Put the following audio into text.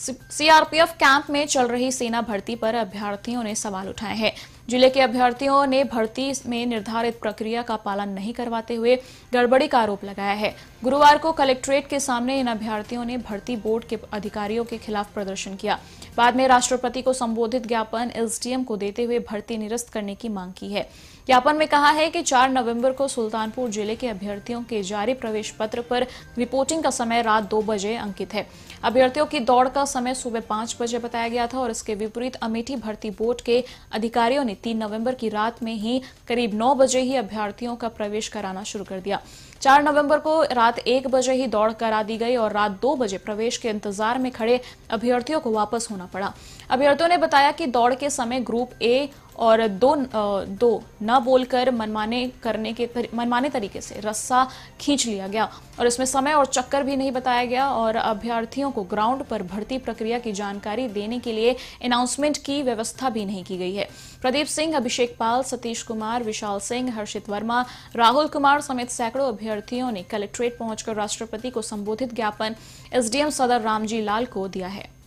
CRPF camp में चल रही सेना भर्ती पर अभ्यर्थियों ने सवाल उठाए हैं जिले के अभ्यर्थियों ने भर्ती में निर्धारित प्रक्रिया का पालन नहीं करवाते हुए गड़बड़ी का आरोप लगाया है गुरुवार को कलेक्ट्रेट के सामने इन अभ्यर्थियों ने भर्ती बोर्ड के अधिकारियों के खिलाफ प्रदर्शन किया बाद में राष्ट्रपति को संबोधित ज्ञापन एसडीएम को देते हुए भर्ती निरस्त करने की मांग की है ज्ञापन में कहा है कि 4 नवंबर को सुल्तानपुर जिले के अभ्यर्थियों के जारी प्रवेश पत्र पर रिपोर्टिंग का समय रात दो बजे अंकित है अभ्यर्थियों की दौड़ का समय सुबह पांच बजे बताया गया था और इसके विपरीत अमेठी भर्ती बोर्ड के अधिकारियों ने तीन नवंबर की रात में ही करीब नौ बजे ही अभ्यर्थियों का प्रवेश कराना शुरू कर दिया चार नवंबर को रात एक बजे ही दौड़ करा दी गई और रात दो बजे प्रवेश के इंतजार में खड़े अभ्यर्थियों को वापस होना पड़ा अभ्यर्थियों ने बताया कि दौड़ के समय ग्रुप ए और दो दो न बोलकर मनमाने करने के तर, मनमाने तरीके से रस्सा खींच लिया गया और इसमें समय और चक्कर भी नहीं बताया गया और अभ्यर्थियों को ग्राउंड पर भर्ती प्रक्रिया की जानकारी देने के लिए अनाउंसमेंट की व्यवस्था भी नहीं की गई है प्रदीप सिंह अभिषेक पाल सतीश कुमार विशाल सिंह हर्षित वर्मा राहुल कुमार समेत सैकड़ों अभ्यर्थियों ने कलेक्ट्रेट पहुंचकर राष्ट्रपति को संबोधित ज्ञापन एसडीएम सदर रामजी लाल को दिया है